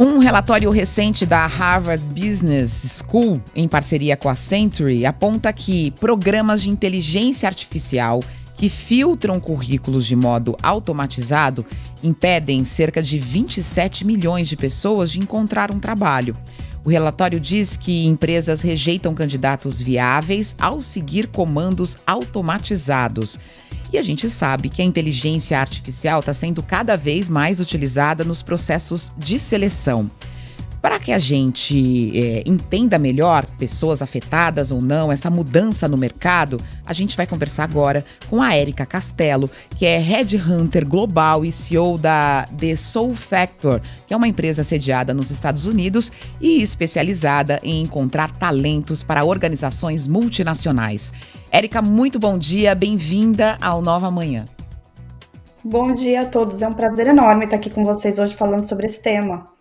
Um relatório recente da Harvard Business School, em parceria com a Century, aponta que programas de inteligência artificial que filtram currículos de modo automatizado impedem cerca de 27 milhões de pessoas de encontrar um trabalho. O relatório diz que empresas rejeitam candidatos viáveis ao seguir comandos automatizados. E a gente sabe que a inteligência artificial está sendo cada vez mais utilizada nos processos de seleção. Para que a gente é, entenda melhor pessoas afetadas ou não, essa mudança no mercado, a gente vai conversar agora com a Érica Castelo, que é Head Hunter Global e CEO da The Soul Factor, que é uma empresa sediada nos Estados Unidos e especializada em encontrar talentos para organizações multinacionais. Érica, muito bom dia, bem-vinda ao Nova Manhã. Bom dia a todos, é um prazer enorme estar aqui com vocês hoje falando sobre esse tema.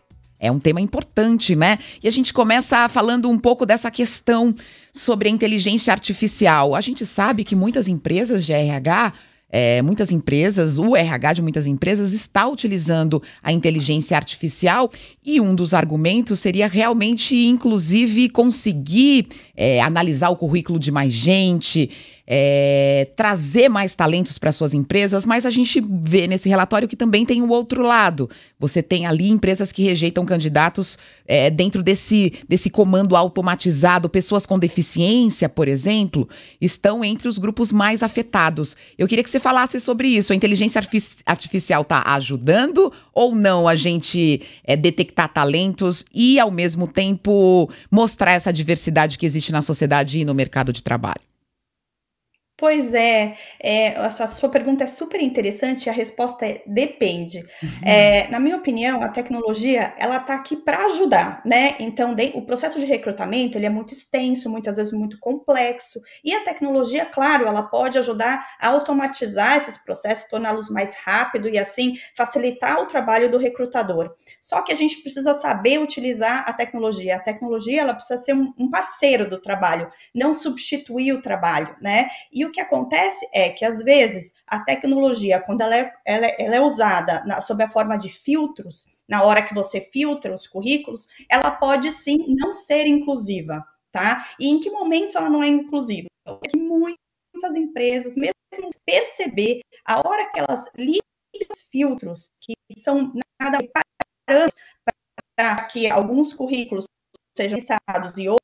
É um tema importante, né? E a gente começa falando um pouco dessa questão sobre a inteligência artificial. A gente sabe que muitas empresas de RH é, muitas empresas, o RH de muitas empresas está utilizando a inteligência artificial e um dos argumentos seria realmente, inclusive, conseguir é, analisar o currículo de mais gente é, trazer mais talentos para suas empresas, mas a gente vê nesse relatório que também tem o outro lado. Você tem ali empresas que rejeitam candidatos é, dentro desse, desse comando automatizado. Pessoas com deficiência, por exemplo, estão entre os grupos mais afetados. Eu queria que você falasse sobre isso. A inteligência artificial está ajudando ou não a gente é, detectar talentos e, ao mesmo tempo, mostrar essa diversidade que existe na sociedade e no mercado de trabalho? Pois é, é a, sua, a, sua, pergunta é super interessante e a resposta é depende. Uhum. É, na minha opinião, a tecnologia ela está aqui para ajudar, né? Então, de, o processo de recrutamento ele é muito extenso, muitas vezes muito complexo, e a tecnologia, claro, ela pode ajudar a automatizar esses processos, torná-los mais rápido e assim facilitar o trabalho do recrutador. Só que a gente precisa saber utilizar a tecnologia. A tecnologia ela precisa ser um, um parceiro do trabalho, não substituir o trabalho, né? E e o que acontece é que, às vezes, a tecnologia, quando ela é, ela, é, ela é usada na, sob a forma de filtros, na hora que você filtra os currículos, ela pode sim não ser inclusiva, tá? E em que momento ela não é inclusiva? Porque é muitas empresas, mesmo perceber, a hora que elas ligam os filtros, que são nada para que alguns currículos sejam pensados e outros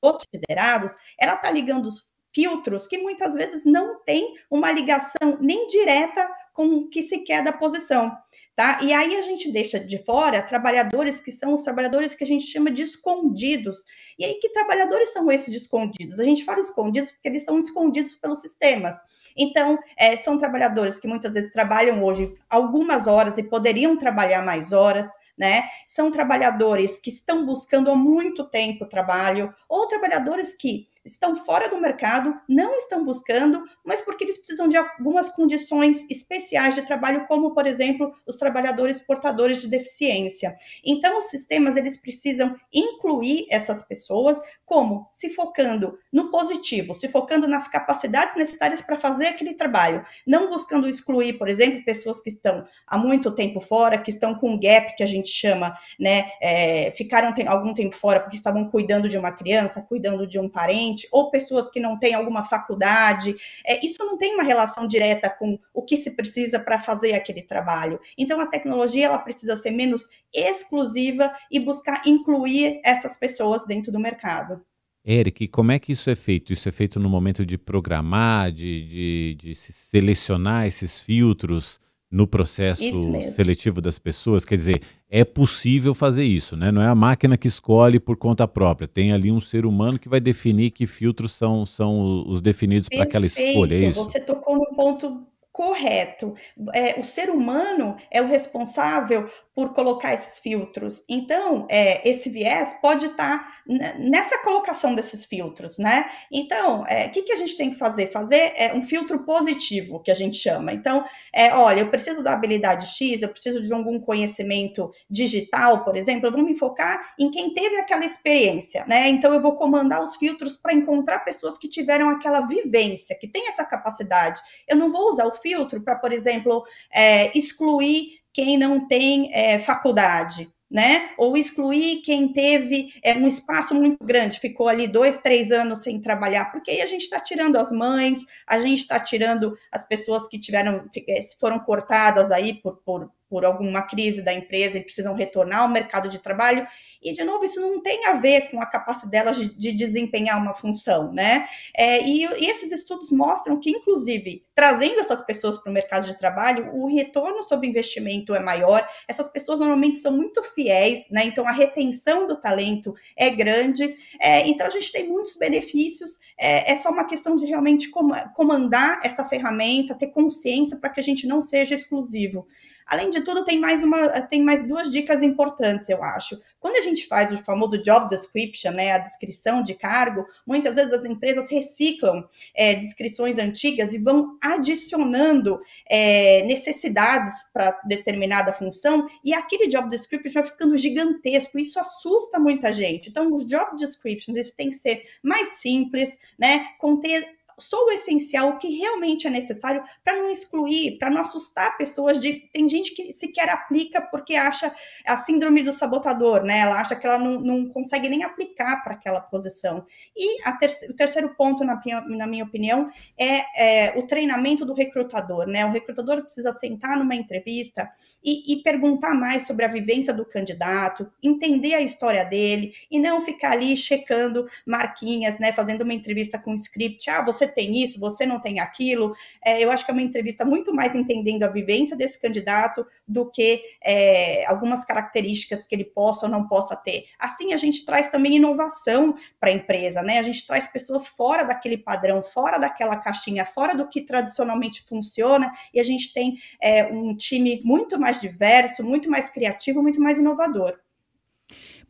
considerados, ela está ligando os filtros que muitas vezes não tem uma ligação nem direta com o que se quer da posição, tá? E aí a gente deixa de fora trabalhadores que são os trabalhadores que a gente chama de escondidos. E aí que trabalhadores são esses de escondidos? A gente fala escondidos porque eles são escondidos pelos sistemas. Então, é, são trabalhadores que muitas vezes trabalham hoje algumas horas e poderiam trabalhar mais horas, né? São trabalhadores que estão buscando há muito tempo trabalho, ou trabalhadores que estão fora do mercado, não estão buscando, mas porque eles precisam de algumas condições especiais de trabalho, como, por exemplo, os trabalhadores portadores de deficiência. Então, os sistemas eles precisam incluir essas pessoas, como se focando no positivo, se focando nas capacidades necessárias para fazer aquele trabalho, não buscando excluir, por exemplo, pessoas que estão há muito tempo fora, que estão com um gap que a gente chama, né, é, ficaram tem, algum tempo fora porque estavam cuidando de uma criança, cuidando de um parente ou pessoas que não têm alguma faculdade. É, isso não tem uma relação direta com o que se precisa para fazer aquele trabalho. Então, a tecnologia ela precisa ser menos exclusiva e buscar incluir essas pessoas dentro do mercado. Eric, como é que isso é feito? Isso é feito no momento de programar, de, de, de selecionar esses filtros? no processo seletivo das pessoas? Quer dizer, é possível fazer isso, né? Não é a máquina que escolhe por conta própria. Tem ali um ser humano que vai definir que filtros são, são os definidos para aquela escolha, é isso? Você tocou no ponto correto. É, o ser humano é o responsável por colocar esses filtros. Então, é, esse viés pode estar tá nessa colocação desses filtros, né? Então, é, o é, que, que a gente tem que fazer? Fazer é, um filtro positivo, que a gente chama. Então, é, olha, eu preciso da habilidade X, eu preciso de algum conhecimento digital, por exemplo, eu vou me focar em quem teve aquela experiência, né? Então, eu vou comandar os filtros para encontrar pessoas que tiveram aquela vivência, que tem essa capacidade. Eu não vou usar o filtro para, por exemplo, é, excluir quem não tem é, faculdade, né? Ou excluir quem teve é, um espaço muito grande, ficou ali dois, três anos sem trabalhar, porque aí a gente está tirando as mães, a gente está tirando as pessoas que tiveram, é, foram cortadas aí por, por por alguma crise da empresa e precisam retornar ao mercado de trabalho. E, de novo, isso não tem a ver com a capacidade delas de, de desempenhar uma função, né? É, e, e, esses estudos mostram que, inclusive, trazendo essas pessoas para o mercado de trabalho, o retorno sobre investimento é maior, essas pessoas normalmente são muito fiéis, né? Então, a retenção do talento é grande. É, então, a gente tem muitos benefícios, é, é só uma questão de realmente comandar essa ferramenta, ter consciência para que a gente não seja exclusivo. Além de tudo, tem mais uma, tem mais duas dicas importantes, eu acho. Quando a gente faz o famoso job description, né, a descrição de cargo, muitas vezes as empresas reciclam é, descrições antigas e vão adicionando é, necessidades para determinada função e aquele job description vai ficando gigantesco. Isso assusta muita gente. Então, os job descriptions eles têm que ser mais simples, né, conter sou o essencial, o que realmente é necessário, para não excluir, para não assustar pessoas de. Tem gente que sequer aplica porque acha a síndrome do sabotador, né? Ela acha que ela não, não consegue nem aplicar para aquela posição. E ter, o terceiro ponto, na, na minha opinião, é, é, o treinamento do recrutador, né? O recrutador precisa sentar numa entrevista e, e perguntar mais sobre a vivência do candidato, entender a história dele e não ficar ali checando marquinhas, né? Fazendo uma entrevista com script. Ah, você tem isso, você não tem aquilo. É, eu acho que é uma entrevista muito mais entendendo a vivência desse candidato do que é, algumas características que ele possa ou não possa ter. Assim, a gente traz também inovação para a empresa, né? A gente traz pessoas fora daquele padrão, fora daquela caixinha, fora do que tradicionalmente funciona, e a gente tem é, um time muito mais diverso, muito mais criativo, muito mais inovador.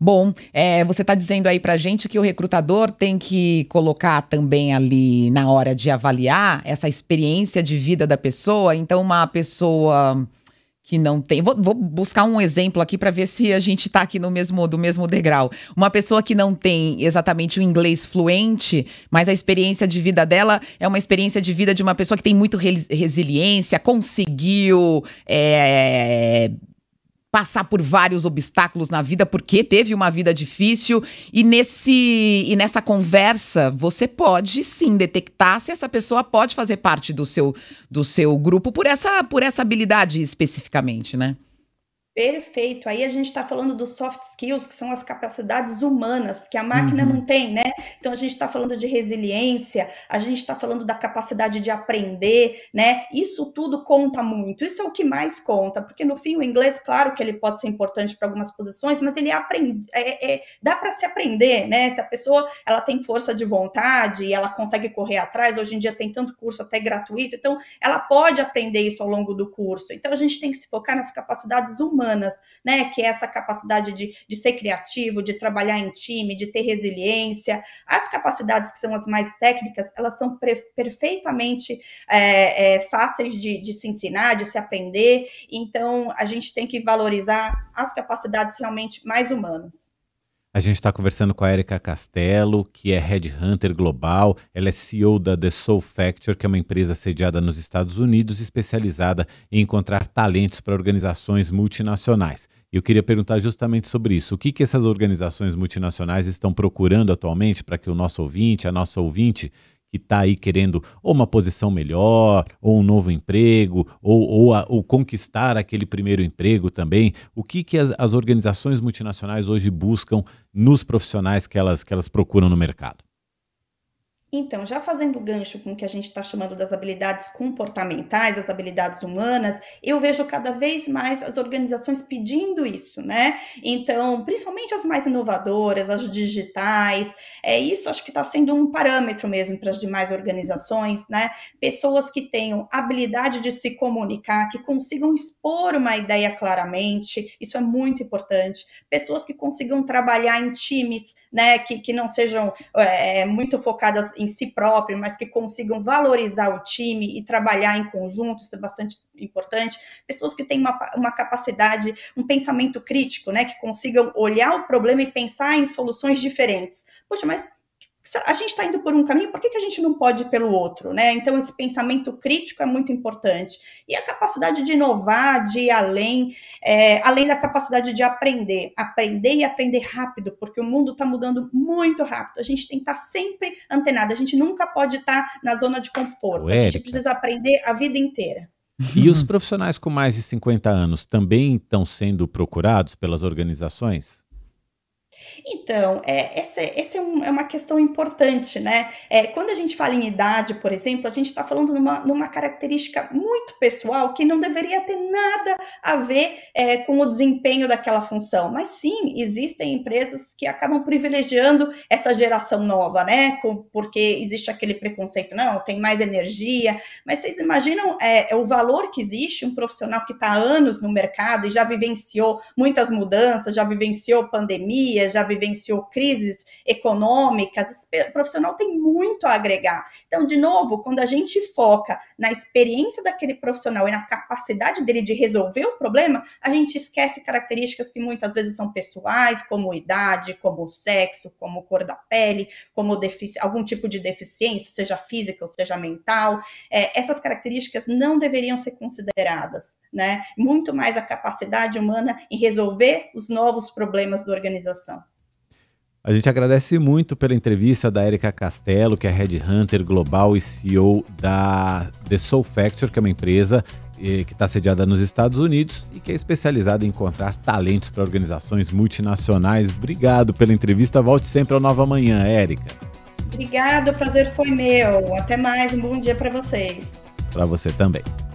Bom, é, você está dizendo aí para gente que o recrutador tem que colocar também ali na hora de avaliar essa experiência de vida da pessoa. Então, uma pessoa que não tem. Vou, vou, buscar um exemplo aqui para ver se a gente está aqui no mesmo do mesmo degrau. Uma pessoa que não tem exatamente o inglês fluente, mas a experiência de vida dela é uma experiência de vida de uma pessoa que tem muito resiliência, conseguiu é, passar por vários obstáculos na vida porque teve uma vida difícil e nesse e nessa conversa você pode sim detectar se essa pessoa pode fazer parte do seu do seu grupo por essa por essa habilidade especificamente, né? Perfeito. Aí a gente está falando dos soft skills, que são as capacidades humanas que a máquina uhum. não tem, né? Então a gente está falando de resiliência, a gente está falando da capacidade de aprender, né? Isso tudo conta muito. Isso é o que mais conta, porque no fim o inglês, claro que ele pode ser importante para algumas posições, mas ele aprende, é, é, é, dá para se aprender, né? Se a pessoa ela tem força de vontade e ela consegue correr atrás, hoje em dia tem tanto curso até gratuito, então ela pode aprender isso ao longo do curso. Então a gente tem que se focar nas capacidades humanas humanas, né? Que é essa capacidade de, de ser criativo, de trabalhar em time, de ter resiliência. As capacidades que são as mais técnicas, elas são perfeitamente é, é, fáceis de, de se ensinar, de se aprender. Então, a gente tem que valorizar as capacidades realmente mais humanas. A gente está conversando com a Erika Castelo, que é Headhunter Global. Ela é CEO da The Soul Factor, que é uma empresa sediada nos Estados Unidos, especializada em encontrar talentos para organizações multinacionais. Eu queria perguntar justamente sobre isso. O que, que essas organizações multinacionais estão procurando atualmente para que o nosso ouvinte, a nossa ouvinte, que está aí querendo ou uma posição melhor, ou um novo emprego, ou, ou, a, ou conquistar aquele primeiro emprego também. O que, que as, as organizações multinacionais hoje buscam nos profissionais que elas, que elas procuram no mercado? Então, já fazendo gancho com o que a gente está chamando das habilidades comportamentais, as habilidades humanas, eu vejo cada vez mais as organizações pedindo isso, né? Então, principalmente as mais inovadoras, as digitais, é isso acho que está sendo um parâmetro mesmo para as demais organizações, né? Pessoas que tenham habilidade de se comunicar, que consigam expor uma ideia claramente, isso é muito importante. Pessoas que consigam trabalhar em times, né? Que, que não sejam é, muito focadas em si próprio, mas que consigam valorizar o time e trabalhar em conjunto, isso é bastante importante. Pessoas que têm uma, uma capacidade, um pensamento crítico, né? Que consigam olhar o problema e pensar em soluções diferentes. Poxa, mas a gente está indo por um caminho, por que, que a gente não pode ir pelo outro, né? Então, esse pensamento crítico é muito importante. E a capacidade de inovar, de ir além, é, além da capacidade de aprender. Aprender e aprender rápido, porque o mundo está mudando muito rápido. A gente tem que estar tá sempre antenado, a gente nunca pode estar tá na zona de conforto. Ué, a gente precisa aprender a vida inteira. E os profissionais com mais de 50 anos também estão sendo procurados pelas organizações? Então, é, essa, é, essa é, um, é, uma questão importante, né? É, quando a gente fala em idade, por exemplo, a gente está falando numa, numa característica muito pessoal que não deveria ter nada a ver é, com o desempenho daquela função. Mas sim, existem empresas que acabam privilegiando essa geração nova, né? Com, porque existe aquele preconceito, não, tem mais energia. Mas vocês imaginam é, é o valor que existe um profissional que está anos no mercado e já vivenciou muitas mudanças, já vivenciou pandemias já vivenciou crises econômicas, esse profissional tem muito a agregar. Então, de novo, quando a gente foca na experiência daquele profissional e na capacidade dele de resolver o problema, a gente esquece características que muitas vezes são pessoais, como idade, como sexo, como cor da pele, como algum tipo de deficiência, seja física ou seja mental. É, essas características não deveriam ser consideradas, né? Muito mais a capacidade humana em resolver os novos problemas da organização. A gente agradece muito pela entrevista da Erika Castelo, que é Headhunter Global e CEO da The Soul Factor, que é uma empresa eh, que está sediada nos Estados Unidos e que é especializada em encontrar talentos para organizações multinacionais. Obrigado pela entrevista. Volte sempre ao Nova Manhã, Érica. Obrigado, o prazer foi meu. Até mais, um bom dia para vocês. Para você também.